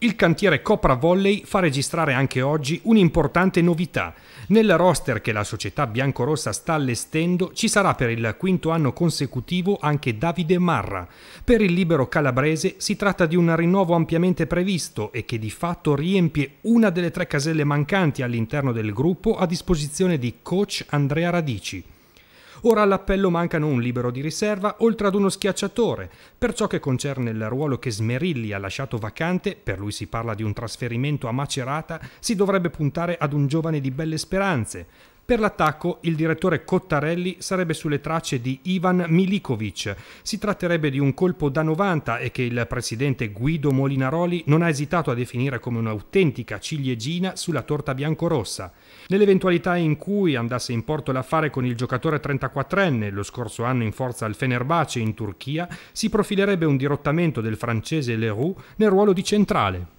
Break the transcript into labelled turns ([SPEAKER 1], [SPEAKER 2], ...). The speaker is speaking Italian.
[SPEAKER 1] Il cantiere Copra Volley fa registrare anche oggi un'importante novità. Nel roster che la società biancorossa sta allestendo ci sarà per il quinto anno consecutivo anche Davide Marra. Per il libero calabrese si tratta di un rinnovo ampiamente previsto e che di fatto riempie una delle tre caselle mancanti all'interno del gruppo a disposizione di coach Andrea Radici. Ora all'appello mancano un libero di riserva, oltre ad uno schiacciatore. Per ciò che concerne il ruolo che Smerilli ha lasciato vacante, per lui si parla di un trasferimento a Macerata, si dovrebbe puntare ad un giovane di belle speranze. Per l'attacco il direttore Cottarelli sarebbe sulle tracce di Ivan Milikovic. Si tratterebbe di un colpo da 90 e che il presidente Guido Molinaroli non ha esitato a definire come un'autentica ciliegina sulla torta biancorossa. Nell'eventualità in cui andasse in porto l'affare con il giocatore 34enne lo scorso anno in forza al Fenerbahce in Turchia, si profilerebbe un dirottamento del francese Leroux nel ruolo di centrale.